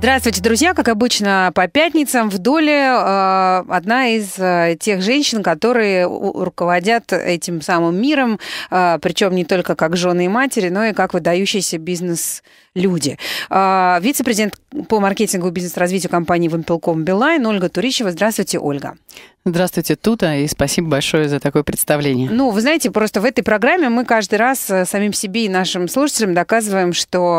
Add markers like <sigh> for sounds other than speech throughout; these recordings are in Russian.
Здравствуйте, друзья. Как обычно, по пятницам в доле э, одна из э, тех женщин, которые руководят этим самым миром, э, причем не только как жены и матери, но и как выдающиеся бизнес люди. А, вице-президент по маркетингу и бизнес-развитию компании «Вимпелком Билайн» Ольга Турищева. Здравствуйте, Ольга. Здравствуйте, Тута, и спасибо большое за такое представление. Ну, вы знаете, просто в этой программе мы каждый раз э, самим себе и нашим слушателям доказываем, что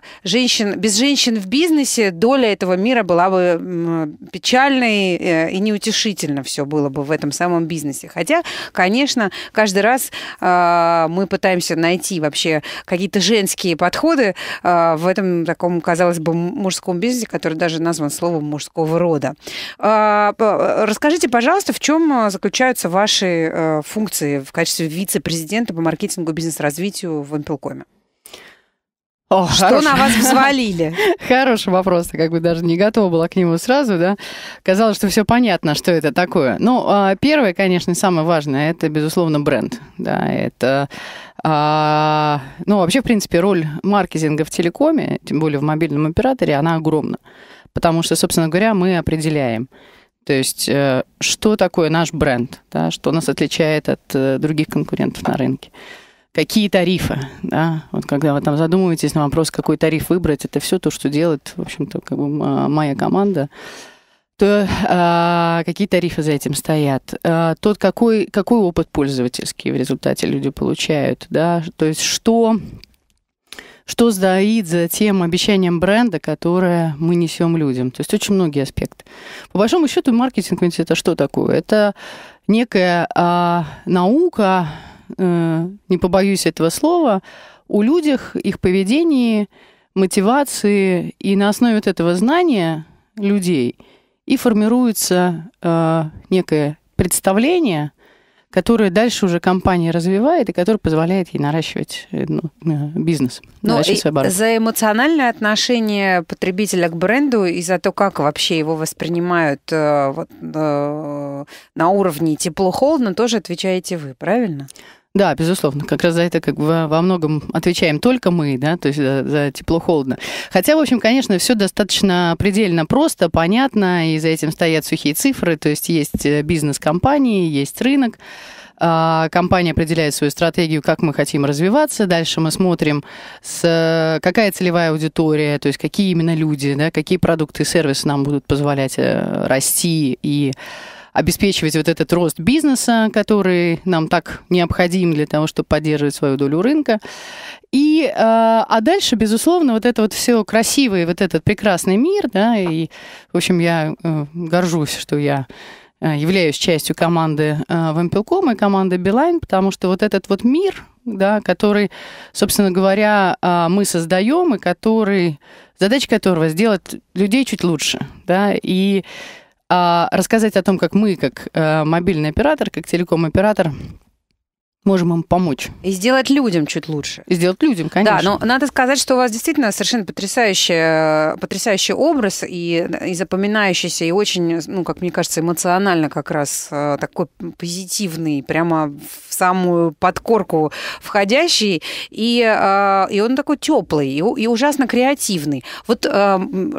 э, женщин, без женщин в бизнесе доля этого мира была бы печальной э, и неутешительно все было бы в этом самом бизнесе. Хотя, конечно, каждый раз э, мы пытаемся найти вообще какие-то женские подходы а, в этом таком, казалось бы, мужском бизнесе, который даже назван словом мужского рода. А, расскажите, пожалуйста, в чем а, заключаются ваши функции в качестве вице-президента по маркетингу и бизнес-развитию в Impelcom? О, что хорош... на вас взвалили? <laughs> Хороший вопрос, как бы даже не готова была к нему сразу, да. Казалось, что все понятно, что это такое. Ну, первое, конечно, самое важное, это, безусловно, бренд. Да, это а, ну, вообще, в принципе, роль маркетинга в телекоме, тем более в мобильном операторе, она огромна. Потому что, собственно говоря, мы определяем, то есть, э, что такое наш бренд, да, что нас отличает от э, других конкурентов на рынке. Какие тарифы, да? Вот когда вы там задумываетесь на вопрос, какой тариф выбрать, это все то, что делает, в общем-то, как бы а, моя команда то а, а какие тарифы за этим стоят, а, тот, какой, какой опыт пользовательский в результате люди получают, да, то есть что что стоит за тем обещанием бренда, которое мы несем людям. То есть очень многие аспекты. По большому счету, маркетинг это что такое? Это некая а, наука, э, не побоюсь этого слова, у людях, их поведении, мотивации, и на основе вот этого знания людей – и формируется э, некое представление, которое дальше уже компания развивает и которое позволяет ей наращивать э, ну, э, бизнес, ну, наращивать За эмоциональное отношение потребителя к бренду и за то, как вообще его воспринимают э, вот, на уровне тепло-холодно, тоже отвечаете вы, правильно? Да, безусловно. Как раз за это как бы во многом отвечаем только мы, да, то есть за, за тепло-холодно. Хотя, в общем, конечно, все достаточно предельно просто, понятно, и за этим стоят сухие цифры, то есть есть э, бизнес-компании, есть рынок, а, компания определяет свою стратегию, как мы хотим развиваться. Дальше мы смотрим, с, какая целевая аудитория, то есть какие именно люди, да, какие продукты и сервисы нам будут позволять э, расти и обеспечивать вот этот рост бизнеса, который нам так необходим для того, чтобы поддерживать свою долю рынка. И, э, а дальше, безусловно, вот это вот все красивое, вот этот прекрасный мир, да, и, в общем, я э, горжусь, что я э, являюсь частью команды Вампилком и команды Билайн, потому что вот этот вот мир, да, который, собственно говоря, мы создаем и который, задача которого сделать людей чуть лучше, да, и а, рассказать о том, как мы, как э, мобильный оператор, как телеком-оператор, можем им помочь. И сделать людям чуть лучше. И сделать людям, конечно. Да, но надо сказать, что у вас действительно совершенно потрясающий, э, потрясающий образ и, и запоминающийся, и очень, ну, как мне кажется, эмоционально как раз э, такой позитивный, прямо в самую подкорку входящий. И, э, и он такой теплый и, и ужасно креативный. Вот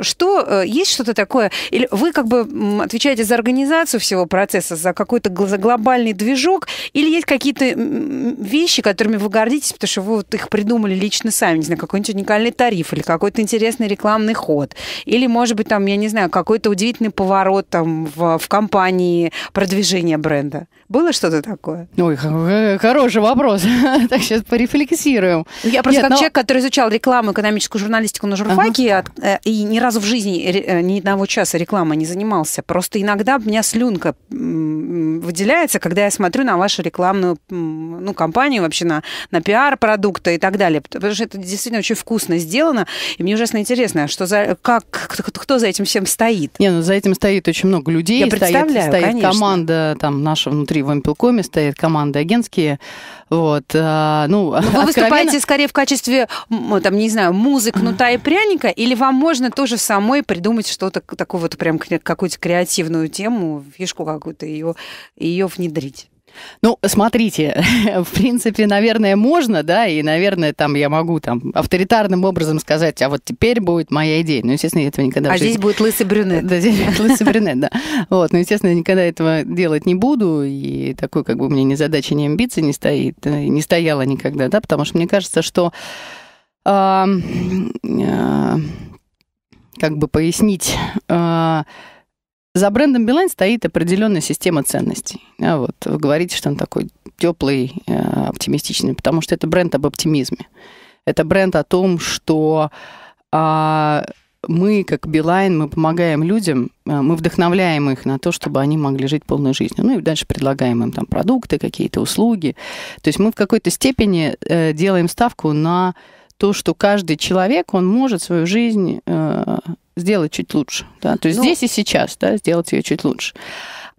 что, есть что-то такое? Или вы как бы отвечаете за организацию всего процесса, за какой-то за глобальный движок, или есть какие-то вещи, которыми вы гордитесь, потому что вы вот их придумали лично сами, не знаю, какой-нибудь уникальный тариф или какой-то интересный рекламный ход, или, может быть, там, я не знаю, какой-то удивительный поворот там в, в компании продвижения бренда. Было что-то такое? Ой, э, хороший вопрос. <laughs> так, сейчас порефлексируем. Я просто Нет, как но... человек, который изучал рекламу, экономическую журналистику на журфаке, ага. Э, и ни разу в жизни э, ни одного часа рекламы не занимался. Просто иногда у меня слюнка выделяется, когда я смотрю на вашу рекламную ну, компанию вообще на, на пиар продукты и так далее. Потому что это действительно очень вкусно сделано. И мне ужасно интересно, что за, как, кто, кто за этим всем стоит. Не, ну за этим стоит очень много людей. Я представляю, стоит конечно. команда там наша внутри в Ампелкоме, стоит команда агентские. Вот, а, ну, ну, Вы откровенно... выступаете скорее в качестве, там, не знаю, музы, кнута <clears throat> и пряника, или вам можно тоже самой придумать что-то, такую вот прям какую-то креативную тему, фишку какую-то, ее, ее внедрить? Ну, смотрите, <laughs> в принципе, наверное, можно, да, и, наверное, там я могу там авторитарным образом сказать, а вот теперь будет моя идея. Ну, естественно, я этого никогда... А жизни... здесь будет лысый брюнет. Да, здесь будет лысый брюнет, да. Вот, ну, естественно, никогда этого делать не буду, и такой, как бы, у меня ни задачи ни амбиции не стоит, э, не стояла никогда, да, потому что мне кажется, что а, а, как бы пояснить а, за брендом Билайн стоит определенная система ценностей. Вот, вы говорите, что он такой теплый, э, оптимистичный, потому что это бренд об оптимизме. Это бренд о том, что а, мы, как Билайн, мы помогаем людям, э, мы вдохновляем их на то, чтобы они могли жить полной жизнью. Ну и дальше предлагаем им там продукты, какие-то услуги. То есть мы в какой-то степени э, делаем ставку на то, что каждый человек, он может свою жизнь э, сделать чуть лучше. Да? То есть ну, здесь и сейчас да, сделать ее чуть лучше.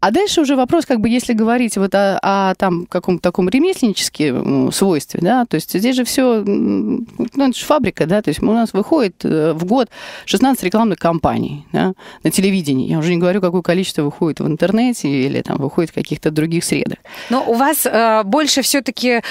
А дальше уже вопрос, как бы, если говорить вот о, о там каком-то таком ремесленническом свойстве, да, то есть здесь же все, ну, это же фабрика, да, то есть у нас выходит э, в год 16 рекламных кампаний, да, на телевидении. Я уже не говорю, какое количество выходит в интернете или там выходит в каких-то других средах. Но у вас э, больше все-таки, э,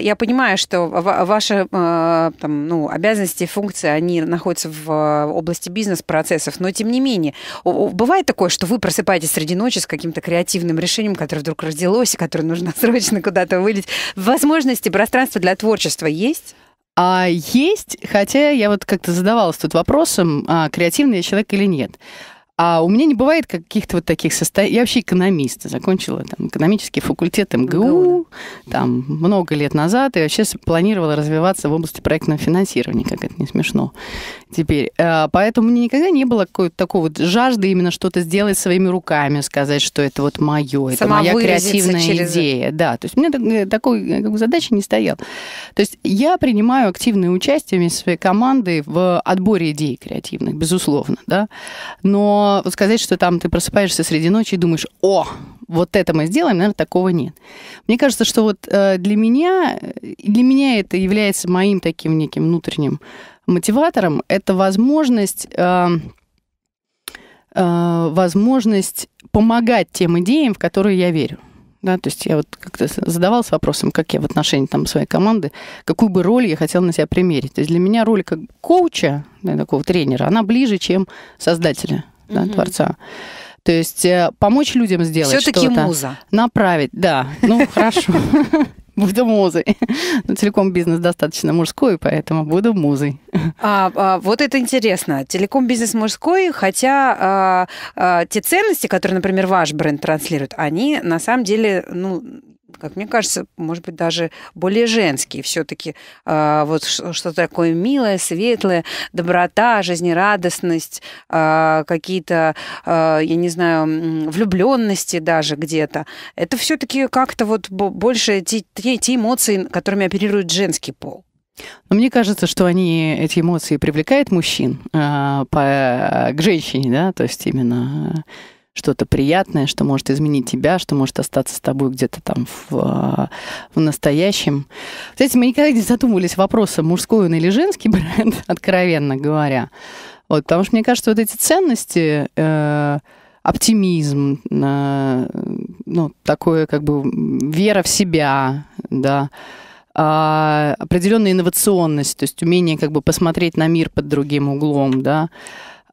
я понимаю, что ваши э, там, ну, обязанности, функции, они находятся в э, области бизнес-процессов, но тем не менее, бывает такое, что вы просыпаетесь среди ночи с каким-то креативным решением, которое вдруг родилось и которое нужно <laughs> срочно куда-то вылить. Возможности, пространство для творчества есть? А есть, хотя я вот как-то задавалась тут вопросом, а креативный я человек или нет. А у меня не бывает каких-то вот таких состояний. Я вообще экономист, закончила там экономический факультет МГУ, там много лет назад, и вообще планировала развиваться в области проектного финансирования, как это не смешно теперь. А, поэтому мне никогда не было какой-то такой вот жажды именно что-то сделать своими руками, сказать, что это вот мое, это моя креативная через... идея. Да, то есть у меня э, такой э, как бы, задачи не стоял. То есть я принимаю активное участие вместе со своей командой в отборе идей креативных, безусловно, да, но вот сказать, что там ты просыпаешься среди ночи и думаешь, о, вот это мы сделаем, наверное, такого нет. Мне кажется, что вот э, для меня, э, для меня это является моим таким неким внутренним мотиватором, это возможность э, возможность помогать тем идеям, в которые я верю. Да, то есть я вот как-то задавался вопросом, как я в отношении там, своей команды, какую бы роль я хотела на себя примерить. То есть для меня роль как коуча, да, такого тренера, она ближе, чем создателя да, угу. Творца. То есть э, помочь людям сделать Все-таки что-то. муза. Направить, да. Ну, <laughs> хорошо. Буду музой. Но ну, телеком бизнес достаточно мужской, поэтому буду музой. А, а, вот это интересно. Телеком бизнес мужской, хотя а, а, те ценности, которые, например, ваш бренд транслирует, они на самом деле, ну, как мне кажется, может быть, даже более женские все-таки. Э, а, вот что-то такое милое, светлое, доброта, жизнерадостность, э, какие-то, э, я не знаю, влюбленности даже где-то. Это все-таки как-то вот больше те, те, те эмоции, которыми оперирует женский пол. Но мне кажется, что они, эти эмоции привлекают мужчин э, по, к женщине, да, то есть именно что-то приятное, что может изменить тебя, что может остаться с тобой где-то там в, а, в настоящем. Кстати, мы никогда не задумывались вопросом, мужской он или женский <laughs> бренд, откровенно говоря. Вот, потому что мне кажется, вот эти ценности, э, оптимизм, э, ну, такое как бы вера в себя, да, а, определенная инновационность, то есть умение как бы посмотреть на мир под другим углом, да,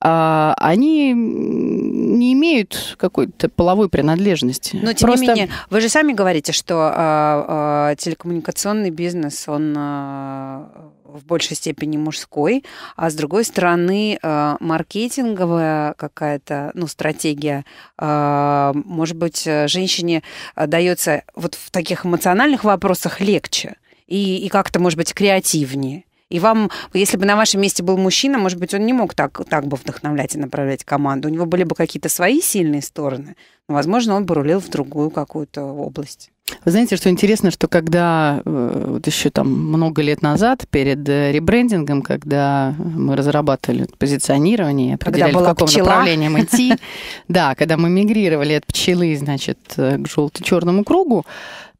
а, они не имеют какой-то половой принадлежности. Но тем Просто... не менее, вы же сами говорите, что а, а, телекоммуникационный бизнес, он в большей степени мужской, а с другой стороны маркетинговая какая-то ну, стратегия, может быть, женщине дается вот в таких эмоциональных вопросах легче и, и как-то, может быть, креативнее. И вам, если бы на вашем месте был мужчина, может быть, он не мог так, так бы вдохновлять и направлять команду. У него были бы какие-то свои сильные стороны. Но, возможно, он бы рулил в другую какую-то область. Вы знаете, что интересно, что когда э, вот еще там много лет назад, перед э, ребрендингом, когда мы разрабатывали позиционирование, определяли, в каком пчела. направлении идти, <laughs> да, когда мы мигрировали от пчелы, значит, э, к желто-черному кругу,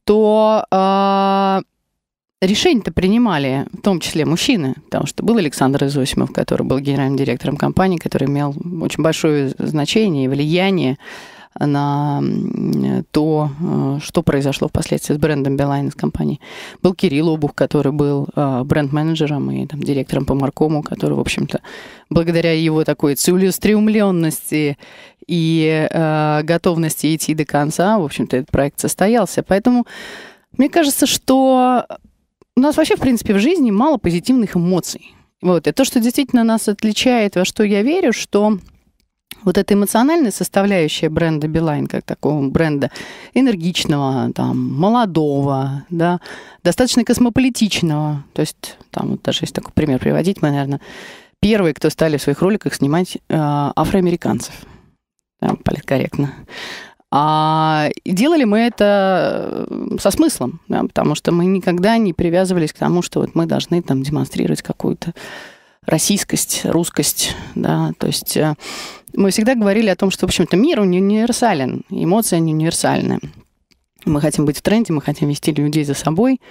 то а, решения-то принимали в том числе мужчины, потому что был Александр Изосимов, который был генеральным директором компании, который имел очень большое значение и влияние на то, э, что произошло впоследствии с брендом Билайн, с компанией. Был Кирилл Обух, который был э, бренд-менеджером и там, директором по Маркому, который, в общем-то, благодаря его такой целеустремленности и э, готовности идти до конца, в общем-то, этот проект состоялся. Поэтому мне кажется, что у нас вообще, в принципе, в жизни мало позитивных эмоций. Вот. И то, что действительно нас отличает, во что я верю, что вот эта эмоциональная составляющая бренда Билайн, как такого бренда энергичного, там, молодого, да, достаточно космополитичного. То есть, там, вот даже есть такой пример приводить, мы, наверное, первые, кто стали в своих роликах снимать э, афроамериканцев. там политкорректно. А делали мы это э, со смыслом, да, потому что мы никогда не привязывались к тому, что вот мы должны там демонстрировать какую-то российскость, русскость, да, то есть э, мы всегда говорили о том, что, в общем-то, мир универсален, эмоции не универсальны. Мы хотим быть в тренде, мы хотим вести людей за собой,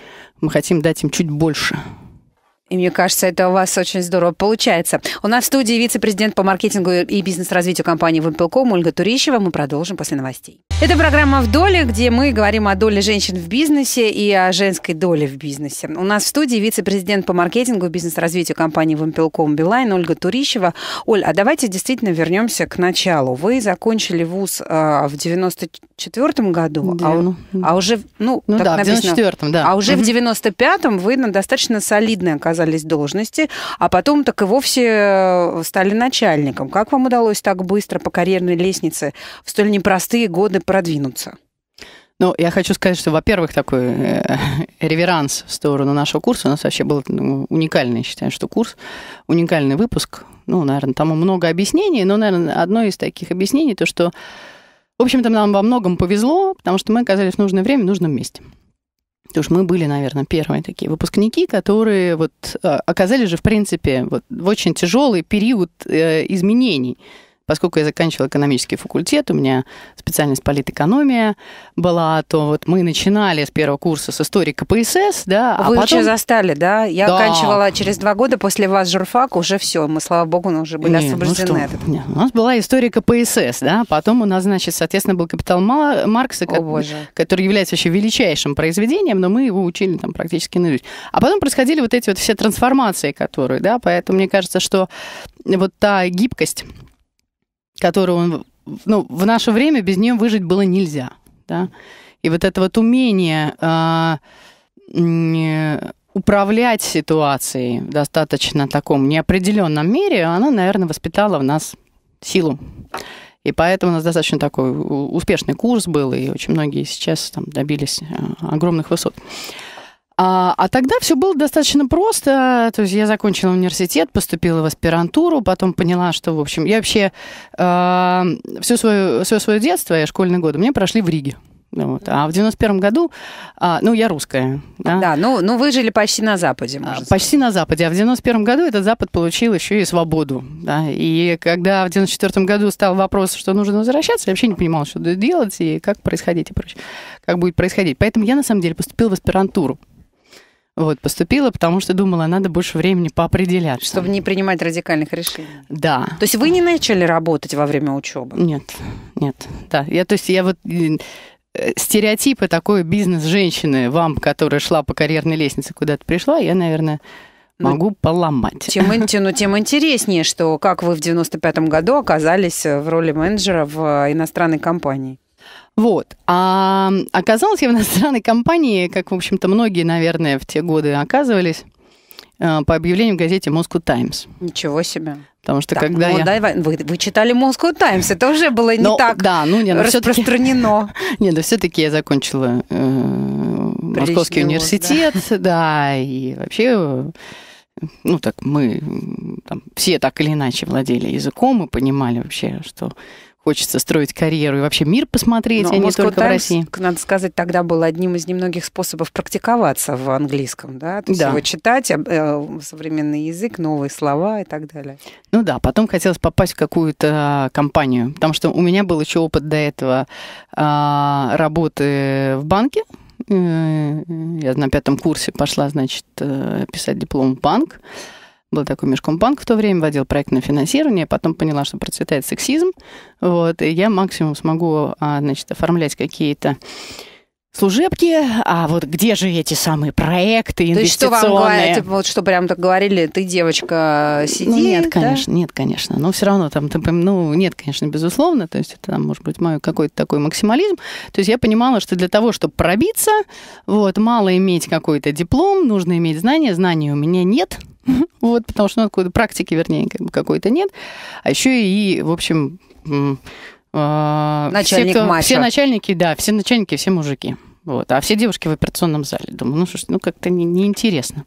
мы хотим дать им чуть больше, и мне кажется, это у вас очень здорово получается. У нас в студии вице-президент по маркетингу и бизнес-развитию компании «Вымпелком» Ольга Турищева. Мы продолжим после новостей. Это программа «В доле», где мы говорим о доле женщин в бизнесе и о женской доле в бизнесе. У нас в студии вице-президент по маркетингу и бизнес-развитию компании «Вымпелком» Билайн Ольга Турищева. Оль, а давайте действительно вернемся к началу. Вы закончили вуз э, в 94-м году, а да, а, а уже, ну, ну так да, написано, в 94-м, да. А уже угу. в 95-м вы на достаточно солидное оказались оказались должности, а потом так и вовсе э, стали начальником. Как вам удалось так быстро по карьерной лестнице в столь непростые годы продвинуться? Ну, я хочу сказать, что, во-первых, такой э, <laughs> реверанс в сторону нашего курса. У нас вообще был ну, уникальный, я считаю, что курс, уникальный выпуск. Ну, наверное, там много объяснений, но, наверное, одно из таких объяснений то, что, в общем-то, нам во многом повезло, потому что мы оказались в нужное время в нужном месте. Потому что мы были, наверное, первые такие выпускники, которые вот а, оказались же, в принципе, вот в очень тяжелый период э, изменений. Поскольку я заканчивала экономический факультет, у меня специальность политэкономия была, то вот мы начинали с первого курса с истории КПСС, да. А Вы а потом... уже застали, да? Я да. оканчивала через два года после вас журфак, уже все, мы, слава богу, ну, уже были не, ну освобождены. Ну от этого. у нас была история КПСС, да, потом у нас, значит, соответственно, был «Капитал Маркса», О, боже. который является вообще величайшим произведением, но мы его учили там практически наизусть. А потом происходили вот эти вот все трансформации, которые, да, поэтому мне кажется, что вот та гибкость которую он... Ну, в наше время без нее выжить было нельзя. Да? И вот это вот умение а, э, управлять ситуацией в достаточно таком неопределенном мире, она, наверное, воспитала в нас силу. И поэтому у нас достаточно такой успешный курс был, и очень многие сейчас там добились э, огромных высот. А, а тогда все было достаточно просто. То есть я закончила университет, поступила в аспирантуру, потом поняла, что, в общем, я вообще э, а, все, свое, все свое детство и школьные годы мне прошли в Риге. Вот. А в девяносто первом году, а, ну, я русская. Да, да ну, ну вы жили почти на Западе. Можно а, сказать. почти на Западе. А в девяносто первом году этот Запад получил еще и свободу. Да? И когда в девяносто четвертом году стал вопрос, что нужно возвращаться, я вообще не понимала, что делать и как происходить и прочее, как будет происходить. Поэтому я, на самом деле, поступила в аспирантуру. Вот, поступила, потому что думала, надо больше времени поопределяться. Чтобы не принимать радикальных решений. Да. То есть вы не начали работать во время учебы? Нет, нет, да. Я, то есть я вот э, э, стереотипы такой бизнес женщины вам, которая шла по карьерной лестнице куда-то пришла, я, наверное, ну, могу ну, поломать. Тем, ну, тем интереснее, что как вы в 95-м году оказались э, в роли менеджера в иностранной компании. Вот. А оказалась я в иностранной компании, как, в общем-то, многие, наверное, в те годы оказывались, э, по объявлению в газете Moscow таймс. Ничего себе. Потому что так, когда ну, я... Давай, вы, вы читали Moscow Times, это уже было не так да, ну, не, но распространено. <laughs> Нет, да все-таки я закончила э, Московский университет, да. <laughs> да, и вообще ну так мы там, все так или иначе владели языком и понимали вообще, что хочется строить карьеру и вообще мир посмотреть, Но ну, а не только Times, в России. Надо сказать, тогда был одним из немногих способов практиковаться в английском, да, то есть да. его читать, э, современный язык, новые слова и так далее. Ну да, потом хотелось попасть в какую-то компанию, потому что у меня был еще опыт до этого а, работы в банке, э, я на пятом курсе пошла, значит, э, писать диплом в банк был такой Межкомбанк в то время, водил проектное финансирование, потом поняла, что процветает сексизм, вот, и я максимум смогу, а, значит, оформлять какие-то служебки, а вот где же эти самые проекты инвестиционные? То есть что вам говорят, типа, вот что прям так говорили, ты, девочка, сиди? Ну, нет, да? конечно, нет, конечно. Но все равно там, ну, нет, конечно, безусловно. То есть это, там, может быть, мой какой-то такой максимализм. То есть я понимала, что для того, чтобы пробиться, вот, мало иметь какой-то диплом, нужно иметь знания. Знаний у меня нет, <laughs> Вот, потому что ну, какой-то практики, вернее, какой-то нет. А еще и, в общем, а, Начальник все, кто, все начальники, да, все начальники, все мужики. Вот. А все девушки в операционном зале. Думаю, ну что ж, ну как-то не, неинтересно.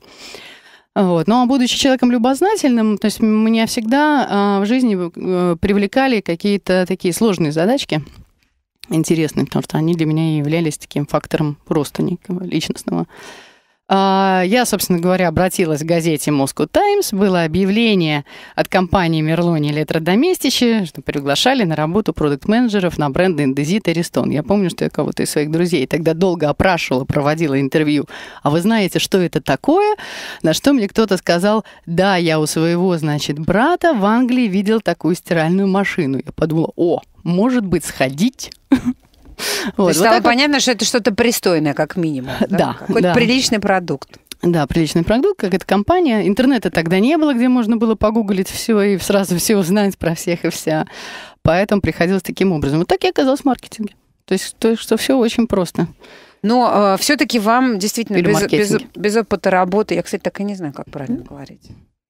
Вот. Но ну, а будучи человеком любознательным, то есть меня всегда э, в жизни э, привлекали какие-то такие сложные задачки интересные, потому что они для меня являлись таким фактором роста некого личностного. А, я, собственно говоря, обратилась к газете Moscow Times. Было объявление от компании Мерлони Летродоместище, что приглашали на работу продукт-менеджеров на бренды Индезит и Рестон. Я помню, что я кого-то из своих друзей тогда долго опрашивала, проводила интервью. А вы знаете, что это такое? На что мне кто-то сказал, да, я у своего, значит, брата в Англии видел такую стиральную машину. Я подумала, о, может быть, сходить? <laughs> Вот, То вот стало понятно, что это что-то пристойное, как минимум. Да. да Какой-то да. приличный продукт. Да, приличный продукт, как эта компания. Интернета тогда не было, где можно было погуглить все и сразу <laughs> все узнать про всех и вся. Поэтому приходилось таким образом. Вот так я оказалась в маркетинге. То есть, то, что все очень просто. Но э, а, все-таки вам действительно без, без, без опыта работы, я, кстати, так и не знаю, как правильно mm. говорить.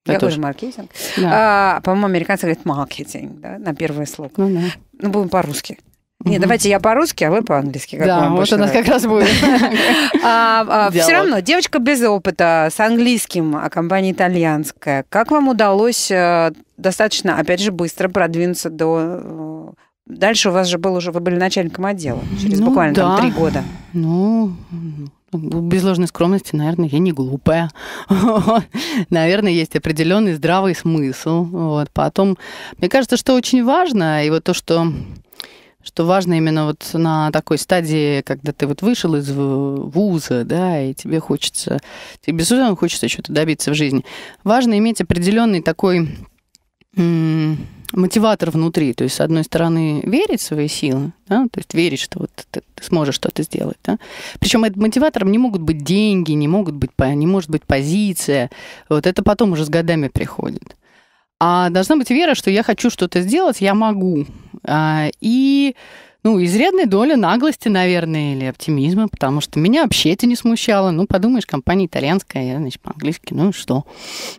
Я, я тоже маркетинг. Да. А, по-моему, американцы говорят маркетинг, да, на первый слог. Ну, да. ну будем по-русски. Не, давайте я по-русски, а вы по-английски. Да, вот у нас как раз будет. <laughs> А, а, Все равно, девочка без опыта, с английским, а компания итальянская. Как вам удалось э, достаточно, опять же, быстро продвинуться до... Э, дальше у вас же был уже, вы были начальником отдела, через ну буквально там три года. Ну, ну, без ложной скромности, наверное, я не глупая. <laughs> наверное, есть определенный здравый смысл. Вот. Потом, мне кажется, что очень важно, и вот то, что что важно именно вот на такой стадии, когда ты вот вышел из вуза, да, и тебе хочется, тебе безусловно хочется что-то добиться в жизни. Важно иметь определенный такой мотиватор внутри. То есть, с одной стороны, верить в свои силы, да, то есть верить, что вот ты, ты сможешь что-то сделать. Да. Причем этим мотиватором не могут быть деньги, не, могут быть, не может быть позиция. Вот это потом уже с годами приходит. А должна быть вера, что я хочу что-то сделать, я могу. А, и ну, изрядной доля наглости, наверное, или оптимизма, потому что меня вообще это не смущало. Ну, подумаешь, компания итальянская, я, значит, по-английски, ну и что?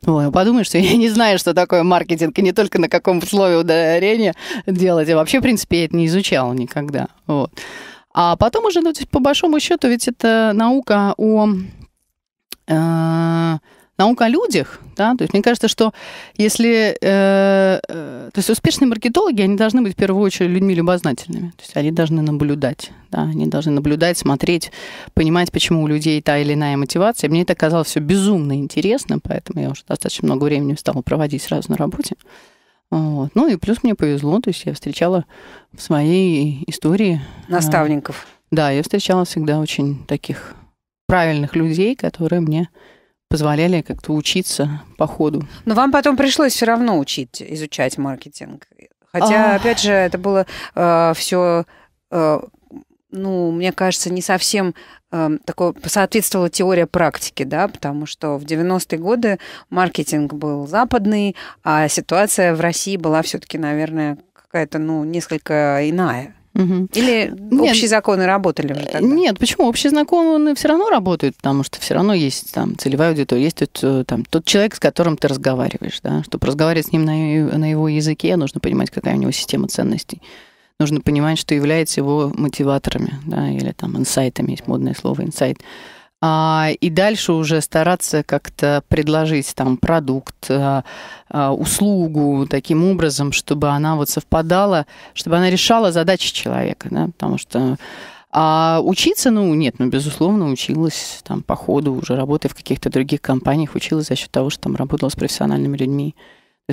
Ой, ну, подумаешь, что я не знаю, что такое маркетинг, и не только на каком условии ударения делать. Я вообще, в принципе, я это не изучала никогда. Вот. А потом уже, ну, по большому счету, ведь это наука о э, наука о людях, да, то есть мне кажется, что если, э, э, то есть успешные маркетологи, они должны быть в первую очередь людьми любознательными, то есть они должны наблюдать, да, они должны наблюдать, смотреть, понимать, почему у людей та или иная мотивация. Мне это казалось все безумно интересно, поэтому я уже достаточно много времени стала проводить сразу на работе. Вот. Ну и плюс мне повезло, то есть я встречала в своей истории... Э, Наставников. Э, да, я встречала всегда очень таких правильных людей, которые мне позволяли как-то учиться по ходу. Но вам потом пришлось все равно учить, изучать маркетинг. Хотя, а... опять же, это было э, все, э, ну, мне кажется, не совсем э, такое соответствовала теория практики, да, потому что в 90-е годы маркетинг был западный, а ситуация в России была все-таки, наверное, какая-то, ну, несколько иная. Или нет, общие законы работали уже тогда? Нет, почему? Общие законы все равно работают, потому что все равно есть там целевая аудитория, есть тот, э, там, тот человек, с которым ты разговариваешь. Да? Чтобы разговаривать с ним на, на его языке, нужно понимать, какая у него система ценностей. Нужно понимать, что является его мотиваторами, да, или там инсайтами, есть модное слово инсайт. Insight а, и дальше уже стараться как-то предложить там продукт, а, а, услугу таким образом, чтобы она вот совпадала, чтобы она решала задачи человека, да, потому что а учиться, ну, нет, ну, безусловно, училась там по ходу, уже работы в каких-то других компаниях, училась за счет того, что там работала с профессиональными людьми.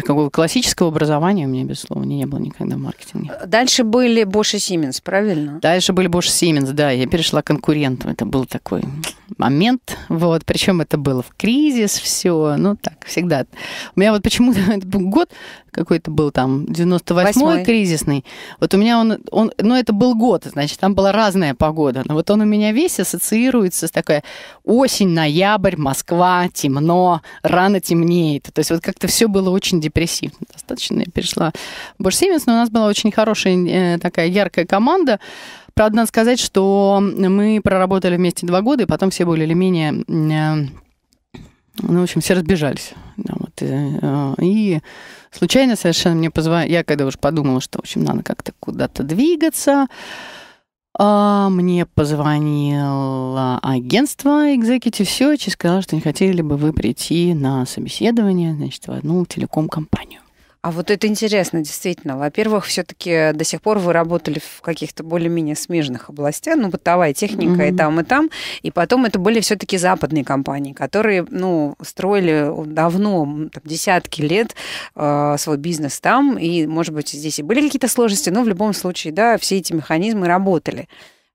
Какого классического образования у меня, безусловно, не было никогда в маркетинге. Э, дальше были Bosch и Siemens, правильно? Дальше были Bosch и Siemens, да. Я перешла к конкурентам. Это был такой момент. Вот. Причем это было в кризис все. Ну, так, всегда. У меня вот почему-то <laughs> это был год какой-то был там, 98-й Восьмой. кризисный. Вот у меня он, он, ну, это был год, значит, там была разная погода. Но вот он у меня весь ассоциируется с такой осень, ноябрь, Москва, темно, рано темнеет. То есть вот как-то все было очень депрессивно достаточно. Я перешла в Бош Севенс, но у нас была очень хорошая э, такая яркая команда. Правда, надо сказать, что мы проработали вместе два года, и потом все более или менее, э, ну, в общем, все разбежались. Да, вот, и, э, и случайно совершенно мне позвонили, я когда уже подумала, что, в общем, надо как-то куда-то двигаться, а, мне позвонило агентство Executive Search и сказала, что не хотели бы вы прийти на собеседование, значит, в одну телеком-компанию. А вот это интересно, действительно. Во-первых, все-таки до сих пор вы работали в каких-то более-менее смежных областях, ну, бытовая техника mm-hmm. и там, и там. И потом это были все-таки западные компании, которые, ну, строили давно, там, десятки лет э, свой бизнес там. И, может быть, здесь и были какие-то сложности, но в любом случае, да, все эти механизмы работали.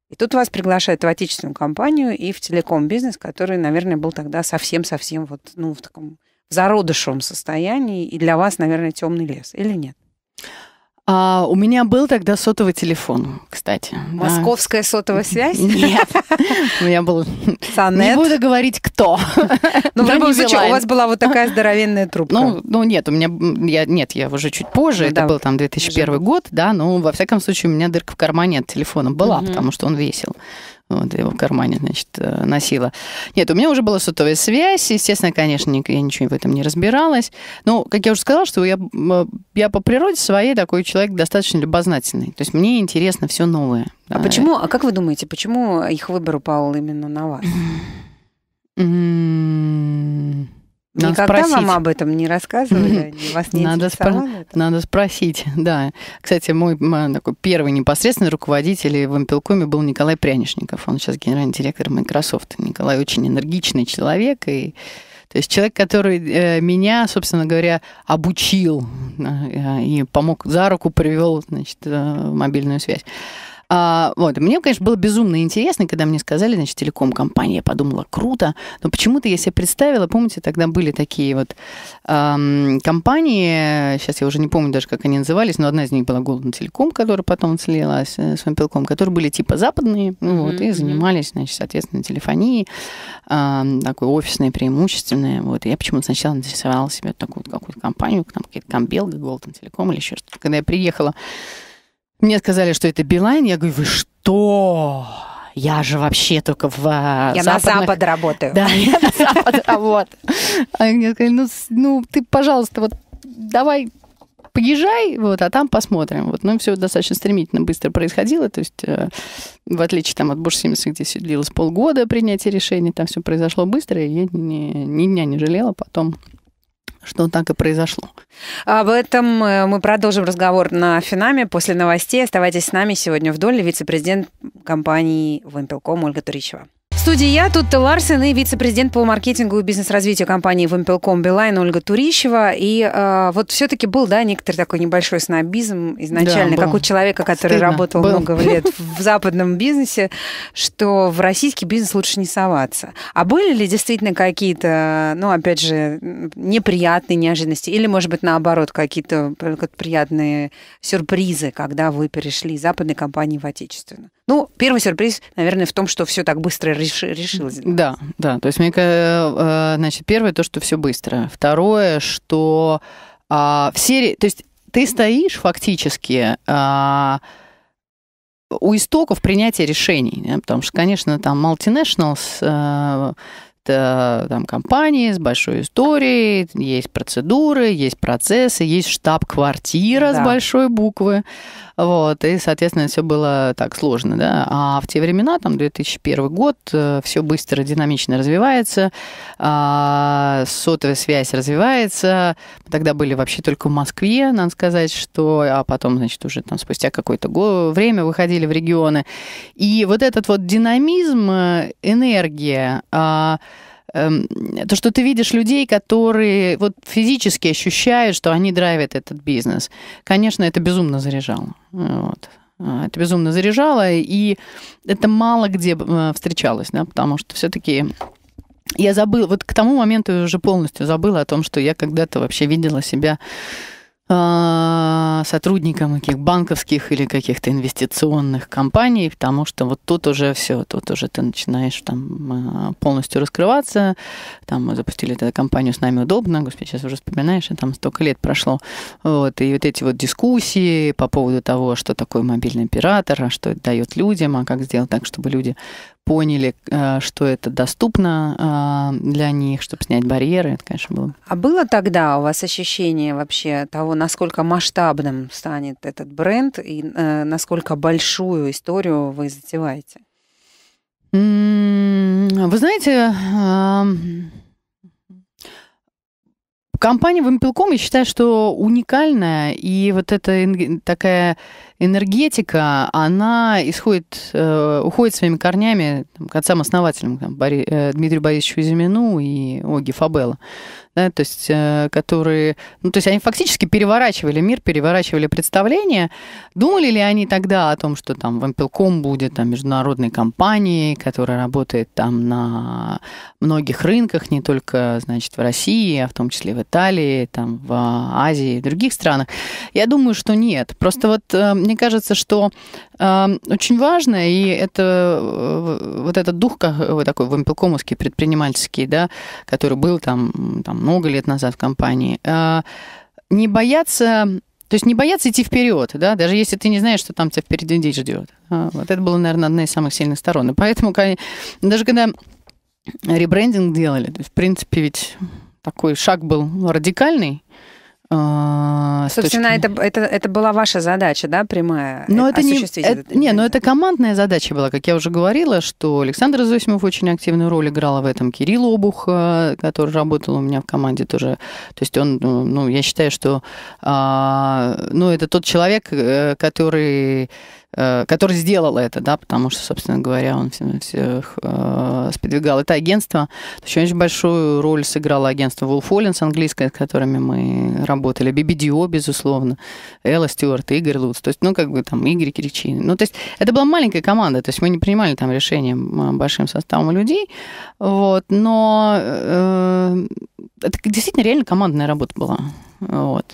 И тут вас приглашают в отечественную компанию и в телеком-бизнес, который, наверное, был тогда совсем-совсем вот, ну, в таком зародышевом состоянии, и для вас, наверное, темный лес, или нет? А, у меня был тогда сотовый телефон, кстати. Московская да. сотовая <laughs> связь? Нет. У меня был... санет. Не буду говорить, кто. <laughs> Ну в любом случае у вас была вот такая здоровенная трубка. Ну, ну, нет, у меня... Я, нет, я уже чуть позже, ну это был там 2001 год, да, но во всяком случае у меня дырка в кармане от телефона была, потому что он весил вот, его в кармане, значит, э, носила. Нет, у меня уже была сотовая связь. Естественно, конечно, я ничего в этом не разбиралась. Но, как я уже сказала, что я, я по природе своей такой человек достаточно любознательный. То есть мне интересно все новое. А да. Э, почему, а как вы думаете, почему их выбор упал именно на вас? Надо Никогда спросить. вам об этом не рассказывали, <laughs> вас не надо, спро- это? надо спросить, <laughs> да. Кстати, мой, мой такой первый непосредственный руководитель в Ампелкоме был Николай Прянишников. Он сейчас генеральный директор Microsoft. Николай очень энергичный человек и то есть человек, который э, меня, собственно говоря, обучил э, и помог за руку привел значит, э, мобильную связь. А, вот, мне, конечно, было безумно интересно, когда мне сказали, значит, телеком-компания. Я подумала, круто. Но почему-то я себе представила, помните, тогда были такие вот эм, компании, сейчас я уже не помню даже, как они назывались, но одна из них была Golden Telecom, которая потом слилась с Вампелком, э, которые были типа западные, ну, вот, mm-hmm. и занимались, значит, соответственно, телефонией, э, такой офисной преимущественной. Вот, и я почему-то сначала нарисовала себе такую какую-то компанию, там какие-то Камбелга, Golden Telecom или еще что-то. Когда я приехала мне сказали, что это Билайн. Я говорю, вы что? Я же вообще только в э, Я западных... на Запад работаю. Да, я на Запад работаю. Они мне сказали, ну, ну ты, пожалуйста, вот давай поезжай, вот, а там посмотрим. Вот. Ну, все достаточно стремительно, быстро происходило. То есть, э, в отличие там, от Буш Симмиса, где все длилось полгода принятие решений, там все произошло быстро, и я ни, ни дня не жалела потом что так и произошло. Об этом э, мы продолжим разговор на Финаме после новостей. Оставайтесь с нами сегодня в Доле вице-президент компании Вампелком Ольга Туричева. В студии я, тут Ларсен и вице-президент по маркетингу и бизнес-развитию компании Вимпелком Билайн Ольга Турищева. И э, вот все-таки был, да, некоторый такой небольшой снобизм изначально, да, как у человека, который Стыдно. работал был. много лет <laughs> в западном бизнесе, что в российский бизнес лучше не соваться. А были ли действительно какие-то, ну, опять же, неприятные неожиданности? Или, может быть, наоборот, какие-то приятные сюрпризы, когда вы перешли из западной компании в отечественную? Ну, первый сюрприз, наверное, в том, что все так быстро решилось. Да, да. То есть, мне, кажется, э, значит, первое то, что все быстро. Второе, что а, серии, то есть, ты стоишь фактически. А, у истоков принятия решений, потому что, конечно, там multinationals, э, Э, там компании с большой историей, есть процедуры, есть процессы, есть штаб-квартира да. с большой буквы. Вот, и, соответственно, все было так сложно, да. А в те времена, там, 2001 год, э, все быстро, динамично развивается, а, сотовая связь развивается. Тогда были вообще только в Москве, надо сказать, что... А потом, значит, уже там спустя какое-то время выходили в регионы. И вот этот вот динамизм, э, энергия, а, Эм, то, что ты видишь людей, которые вот физически ощущают, что они драйвят этот бизнес. Конечно, это безумно заряжало. Вот. А, это безумно заряжало, и это мало где э, встречалось, да, потому что все-таки я забыла, вот к тому моменту я уже полностью забыла о том, что я когда-то вообще видела себя а, сотрудникам каких банковских или каких-то инвестиционных компаний, потому что вот тут уже все, тут уже ты начинаешь там а, полностью раскрываться, там мы запустили эту компанию «С нами удобно», господи, сейчас уже вспоминаешь, и а там столько лет прошло, вот, и вот эти вот дискуссии по поводу того, что такое мобильный оператор, а что это дает людям, а как сделать так, чтобы люди поняли, э, что это доступно э, для них, чтобы снять барьеры, это, конечно, было. А было тогда у вас ощущение вообще того, насколько масштабным станет этот бренд и э, насколько большую историю вы затеваете? Вы знаете, компания Вимпелком, я считаю, что уникальная, и вот эта такая энергетика, она исходит, э, уходит своими корнями там, к отцам-основателям, там, Бори, э, Дмитрию Борисовичу Зимину и Оге Фабелло, да, то есть, э, которые, ну, то есть они фактически переворачивали мир, переворачивали представления. Думали ли они тогда о том, что там в Ампелком будет там, международной компанией, которая работает там на многих рынках, не только, значит, в России, а в том числе в Италии, там, в Азии в других странах? Я думаю, что нет. Просто вот мне кажется, что э, очень важно, и это э, вот этот дух как, э, вот такой вампилкомовский, предпринимательский, да, который был там, там много лет назад в компании, э, не бояться то есть не бояться идти вперед, да, даже если ты не знаешь, что там тебя впереди день ждет. А, вот это было, наверное, одна из самых сильных сторон. И поэтому, конечно, даже когда ребрендинг делали, то есть, в принципе, ведь такой шаг был радикальный, а, Собственно, точки... это, это, это была ваша задача, да, прямая? Э, но это не, это, этот... не, но это командная задача была. Как я уже говорила, что Александр Зосимов очень активную роль играл а в этом. Кирилл Обух, э, который работал у меня в команде тоже. То есть он, ну, ну я считаю, что, а, ну, это тот человек, э, который Э, который сделал это, да, потому что, собственно говоря, он всем, всех э, сподвигал. Это агентство. Еще очень большую роль сыграло агентство Wolf Hollands английское, с которыми мы работали. BBDO, безусловно. Элла Стюарт, Игорь Луц. То есть, ну, как бы там Игорь Кирчин. Ну, то есть, это была маленькая команда. То есть, мы не принимали там решения э, большим составом людей. Вот, но э, это действительно реально командная работа была. Вот.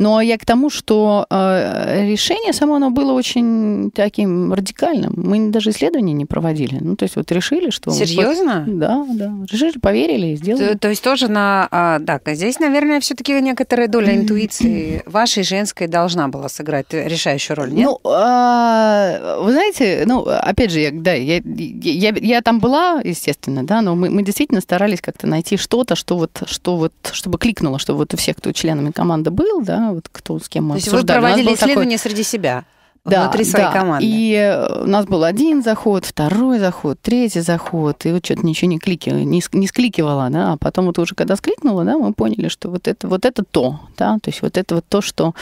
Но я к тому, что э, решение само оно было очень таким радикальным. Мы даже исследования не проводили. Ну, то есть вот решили, что... Серьезно? Мы... Да, да. Решили, поверили и сделали. То, то есть тоже на... А, да, здесь, наверное, все таки некоторая доля интуиции вашей женской должна была сыграть решающую роль, нет? Ну, а, вы знаете, ну, опять же, я, да, я, я, я там была, естественно, да, но мы, мы действительно старались как-то найти что-то, что вот, что вот, чтобы кликнуло, чтобы вот у всех, кто членами команды был, да, вот кто с кем мы То есть вы проводили исследования такой... среди себя? да, внутри своей да. команды. И э, у нас был один заход, второй заход, третий заход, и вот что-то ничего не, клики, не, не скликивало, да, а потом вот уже когда скликнуло, да, мы поняли, что вот это, вот это то, да, то есть вот это вот то, что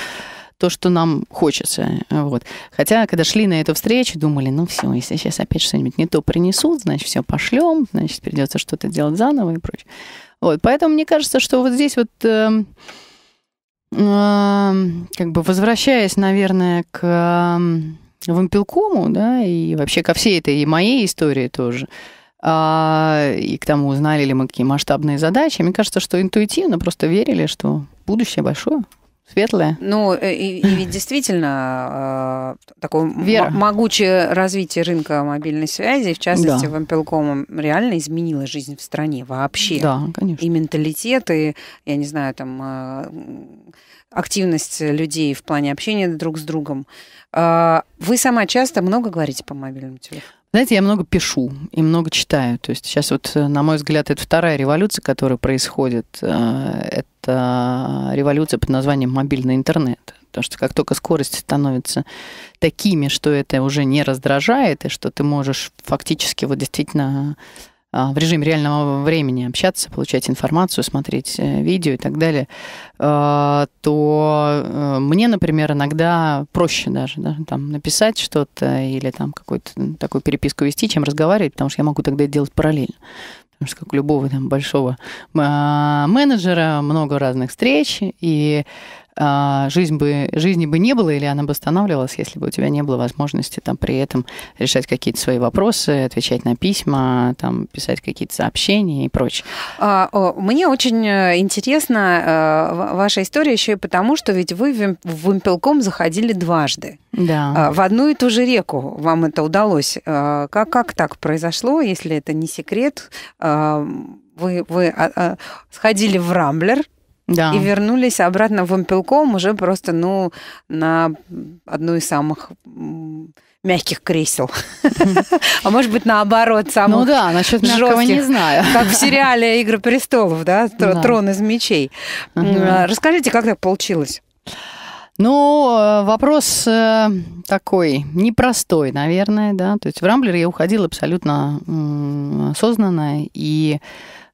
то, что нам хочется. Вот. Хотя, когда шли на эту встречу, думали, ну все, если сейчас опять что-нибудь не то принесут, значит, все пошлем, значит, придется что-то делать заново и прочее. Вот. Поэтому мне кажется, что вот здесь вот эм, как бы возвращаясь, наверное, к вампилкому, да, и вообще ко всей этой и моей истории тоже, а, и к тому, узнали ли мы какие масштабные задачи, мне кажется, что интуитивно просто верили, что будущее большое светлое. Ну, э, и, и ведь действительно э, такое Вера. могучее развитие рынка мобильной связи, в частности, да. вампилком реально изменило жизнь в стране вообще. Да, конечно. И менталитет, и, я не знаю, там э, активность людей в плане общения друг с другом. Э, вы сама часто много говорите по мобильному телефону? Знаете, я много пишу и много читаю. То есть сейчас вот, э, на мой взгляд, это вторая революция, которая происходит. Э, это это революция под названием мобильный интернет. Потому что как только скорость становится такими, что это уже не раздражает, и что ты можешь фактически вот действительно э, в режиме реального времени общаться, получать информацию, смотреть э, видео и так далее, э, то мне, например, иногда проще даже да, там, написать что-то или там какую-то такую переписку вести, чем разговаривать, потому что я могу тогда это делать параллельно. Потому что, как у любого там большого а, менеджера, много разных встреч, и а, жизнь бы, жизни бы не было, или она бы останавливалась, если бы у тебя не было возможности там при этом решать какие-то свои вопросы, отвечать на письма, там, писать какие-то сообщения и прочее. А, мне очень э, интересна э, ваша история еще и потому, что ведь вы в Вымпелком заходили дважды. Да. А, в одну и ту же реку вам это удалось. Э, как, как так произошло, если это не секрет? Вы, вы сходили в Рамблер, да. И вернулись обратно в Ампелком уже просто, ну, на одну из самых мягких кресел. <laughs> А может быть, наоборот, самых Ну да, насчет мягкого не знаю. <laughs> Как в сериале «Игры престолов», да, «Трон из мечей». А расскажите, как так получилось? Ну, э, вопрос э, такой непростой, наверное, да. То есть в Рамблер я уходила абсолютно осознанно и...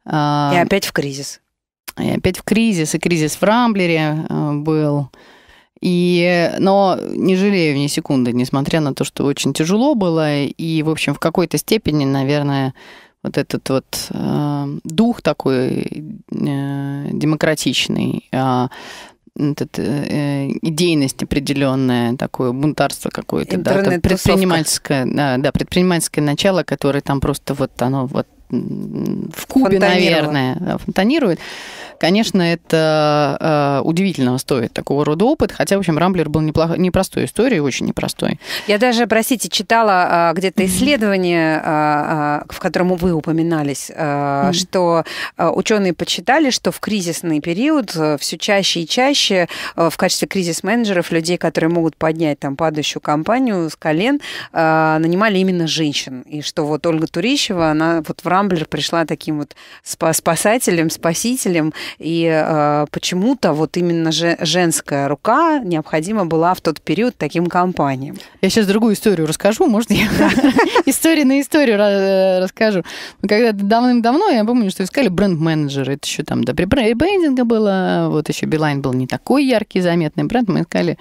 Э, и опять в кризис и э, опять в кризис, и кризис в Рамблере э, был. И, но не жалею ни секунды, несмотря на то, что очень тяжело было. И, в общем, в какой-то степени, наверное, вот этот вот э, дух такой э, демократичный, а, э, этот, э, идейность определенная, такое бунтарство какое-то, да, предпринимательское, да, да, предпринимательское начало, которое там просто вот оно вот в Кубе, наверное, фонтанирует. Конечно, это э, удивительного стоит такого рода опыт, хотя, в общем, Рамблер был неплох... непростой историей, очень непростой. Я даже, простите, читала э, где-то исследование, э, э, в котором вы упоминались, э, mm-hmm. что э, ученые почитали, что в кризисный период э, все чаще и чаще э, в качестве кризис-менеджеров людей, которые могут поднять там падающую компанию с колен, э, нанимали именно женщин. И что вот Ольга Турищева, она вот в Рамблере Рамблер пришла таким вот спасателем, спасителем, и э, почему-то вот именно же, женская рука необходима была в тот период таким компаниям. Я сейчас другую историю расскажу, может, я <laughs> историю на историю э, расскажу. Когда давным-давно, я помню, что искали бренд-менеджер, это еще там до ребрендинга было, вот еще Билайн был не такой яркий, заметный бренд, мы искали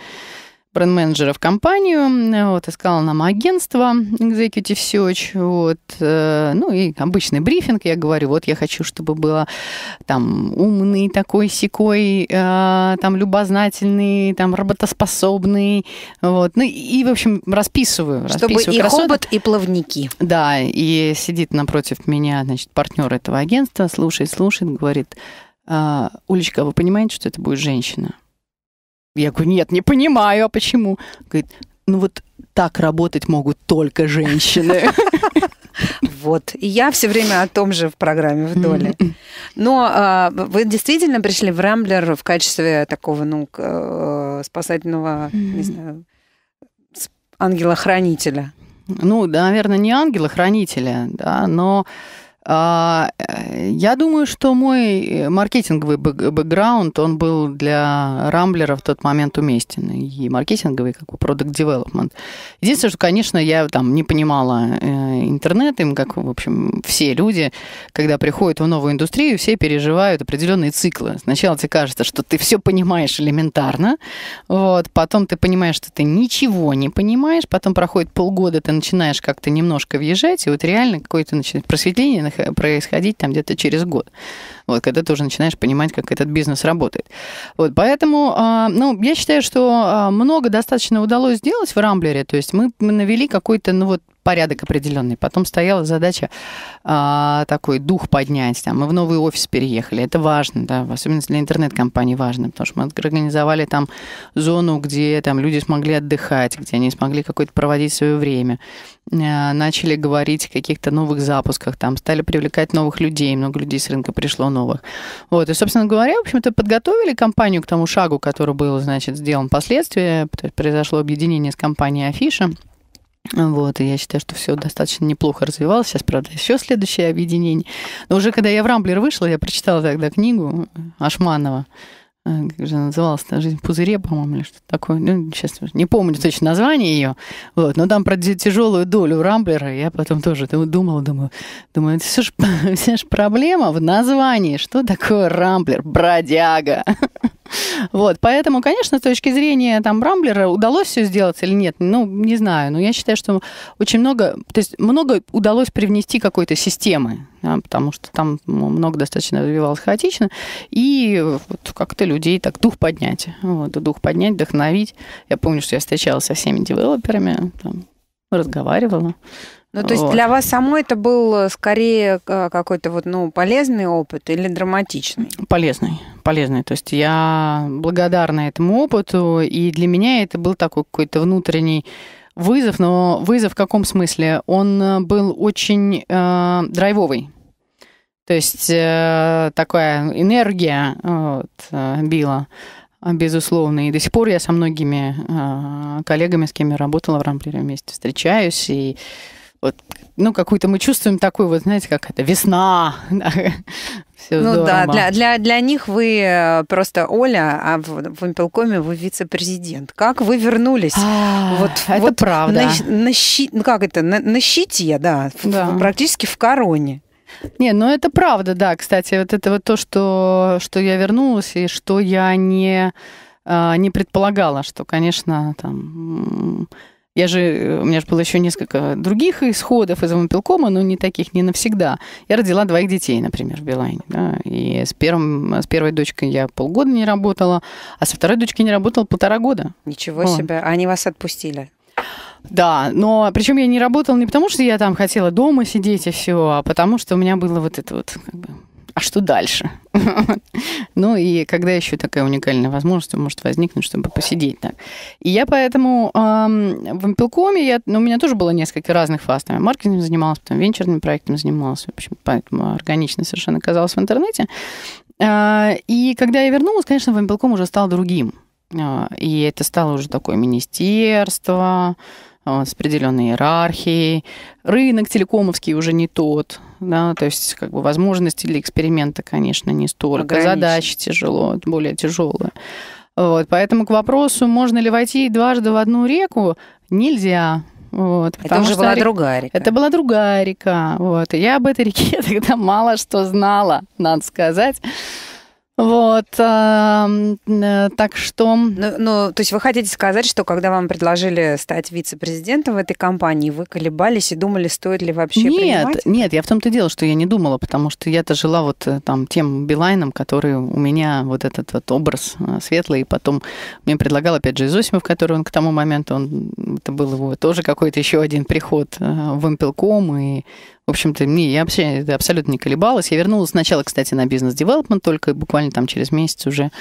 бренд-менеджера в компанию, э, вот, искала нам агентство Executive Search, вот, э, ну и обычный брифинг, я говорю, вот я хочу, чтобы было там умный такой, секой, э, там любознательный, там работоспособный, вот, ну и, в общем, расписываю. Чтобы расписываю и красоток. хобот, и плавники. Да, и сидит напротив меня, значит, партнер этого агентства, слушает, слушает, говорит, «А, Улечка, а вы понимаете, что это будет женщина? Я говорю, нет, не понимаю, а почему? Говорит, ну вот так работать могут только женщины. Вот. И я все время о том же в программе в доле. Но а, вы действительно пришли в Рамблер в качестве такого, ну, э, спасательного, не знаю, ангела-хранителя. Ну, да, наверное, не ангела-хранителя, да, но а, я думаю, что мой маркетинговый бэкграунд, он был для Рамблера в тот момент уместен. И маркетинговый, как бы, продукт девелопмент. Единственное, что, конечно, я там не понимала э, интернет, им, как, в общем, все люди, когда приходят в новую индустрию, все переживают определенные циклы. Сначала тебе кажется, что ты все понимаешь элементарно, вот, потом ты понимаешь, что ты ничего не понимаешь, потом проходит полгода, ты начинаешь как-то немножко въезжать, и вот реально какое-то просветление происходить там где-то через год вот, когда ты уже начинаешь понимать, как этот бизнес работает. Вот, поэтому, а, ну, я считаю, что а, много достаточно удалось сделать в Рамблере, то есть мы навели какой-то, ну, вот, порядок определенный. Потом стояла задача а, такой дух поднять. Там, мы в новый офис переехали. Это важно, да, особенно для интернет компании важно, потому что мы организовали там зону, где там люди смогли отдыхать, где они смогли какое-то проводить свое время. А, начали говорить о каких-то новых запусках, там стали привлекать новых людей, много людей с рынка пришло, но новых. Вот, и, собственно говоря, в общем-то, подготовили компанию к тому шагу, который был, значит, сделан последствия, произошло объединение с компанией Афиша. Вот, и я считаю, что все достаточно неплохо развивалось. Сейчас, правда, еще следующее объединение. Но уже когда я в Рамблер вышла, я прочитала тогда книгу Ашманова Э, как же она называлась, «Жизнь в пузыре», по-моему, или что-то такое. Ну, сейчас не помню точно название ее. Вот, но там про тяжелую долю Рамблера я потом тоже думала, думаю, думаю, это все же, <laughs> все же проблема в названии. Что такое Рамблер? Бродяга. <laughs> <laughs> Вот, поэтому, конечно, с точки зрения там Брамблера, удалось все сделать или нет, ну, не знаю, но я считаю, что очень много, то есть много удалось привнести какой-то системы, да, потому что там ну, много достаточно развивалось хаотично, и вот как-то людей так дух поднять, вот, дух поднять, вдохновить. Я помню, что я встречалась со всеми девелоперами, там, разговаривала. Ну, то есть вот. для вас самой это был э, скорее э, какой-то вот, ну, полезный опыт или драматичный? Полезный, полезный. То есть я благодарна этому опыту, и для меня это был такой какой-то внутренний вызов, но вызов в каком смысле? Он э, был очень э, драйвовый. То есть э, такая энергия вот, била, безусловно. И до сих пор я со многими э, коллегами, с кем я работала в Рамплере вместе, встречаюсь и вот, ну, какую-то мы чувствуем такую, вот, знаете, как это, весна. <laughs> Все ну здорово. да, для, для, для них вы э, просто Оля, а в, в Импелкоме вы вице-президент. Как вы вернулись? А, вот, это вот правда. На, на щи, ну как это, на, на щите, да, да. В, практически в короне. Не, ну это правда, да. Кстати, вот это вот то, что, что я вернулась и что я не, а, не предполагала, что, конечно, там я же, э, у меня же было еще несколько других исходов из Ампелкома, но не таких, не навсегда. Я родила двоих детей, например, в Билайне. Да? И с, первым, с первой дочкой я полгода не работала, а со второй дочкой не работала полтора года. Ничего вот. себе. они вас отпустили? Да, но причем я не работала не потому, что я там хотела дома сидеть и все, а потому что у меня было вот это вот как бы а что дальше? <laughs> ну и когда еще такая уникальная возможность может возникнуть, чтобы посидеть так. И я поэтому в Ампелкоме, ну, у меня тоже было несколько разных фаз. Там, я маркетингом занималась, потом венчурным проектом занималась. В общем, поэтому органично совершенно оказалась в интернете. А, и когда я вернулась, конечно, в Ампелком уже стал другим. А, и это стало уже такое министерство, а, с определенной иерархией. Рынок телекомовский уже не тот да, то есть как бы возможности для эксперимента, конечно, не столько, задачи тяжело, более тяжелые. Вот, поэтому к вопросу, можно ли войти дважды в одну реку, нельзя. Вот, это уже была рек... другая река. Это была другая река. Вот. И я об этой реке <laughs> тогда мало что знала, надо сказать. Вот, э, так что... Ну, ну, то есть вы хотите сказать, что когда вам предложили стать вице-президентом в этой компании, вы колебались и думали, стоит ли вообще нет, принимать? Нет, я в том-то и дело, что я не думала, потому что я-то жила вот э, там тем Билайном, который у меня вот этот вот образ э, светлый, и потом мне предлагал опять же Изосимов, который он к тому моменту, он, это был его тоже какой-то еще один приход в МПЛКом, и в общем-то, мне я вообще это абсолютно не колебалась. Я вернулась сначала, кстати, на бизнес-девелопмент, только буквально там через месяц уже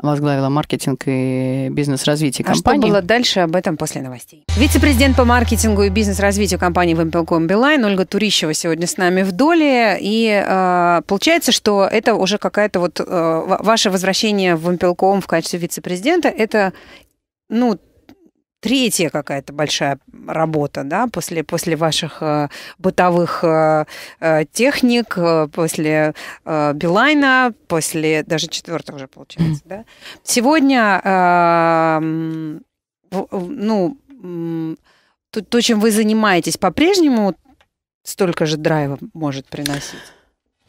возглавила маркетинг и бизнес-развитие компании. А что было дальше, об этом после новостей. Вице-президент по маркетингу и бизнес-развитию компании Wimpelcom Билайн Ольга Турищева сегодня с нами в доле. И э, получается, что это уже какая-то вот э, ваше возвращение в Wimpelcom в качестве вице-президента, это ну, третья какая-то большая работа, да, после, после ваших э, бытовых э, э, техник, после Билайна, после даже четвертого уже получается, да. Сегодня, ну, то, чем вы занимаетесь, по-прежнему столько же драйва может приносить?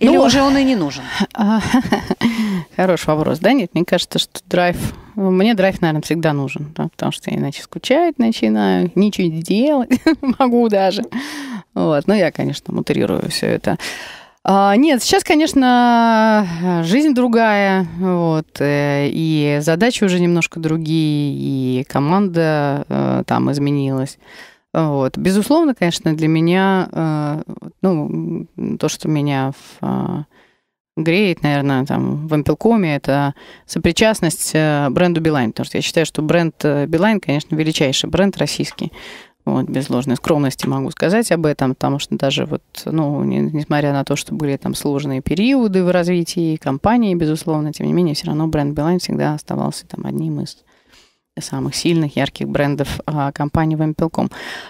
Или ну, уже он и не нужен? <laughs> Хороший вопрос, да? Нет, мне кажется, что драйв... Мне драйв, наверное, всегда нужен, да? потому что я иначе скучать начинаю, ничего не делать <laughs> могу даже. Вот. Но я, конечно, мутерирую все это. А, нет, сейчас, конечно, жизнь другая, вот, э, и задачи уже немножко другие, и команда э, там изменилась. Вот. Безусловно, конечно, для меня, э, ну, то, что меня в, э, греет, наверное, там, в Ампелкоме, это сопричастность э, бренду Билайн, потому что я считаю, что бренд Билайн, конечно, величайший бренд российский. Вот, без ложной скромности могу сказать об этом, потому что даже вот, ну, не, несмотря на то, что были там сложные периоды в развитии компании, безусловно, тем не менее, все равно бренд Билайн всегда оставался там одним из самых сильных, ярких брендов а, компании Vampel.com.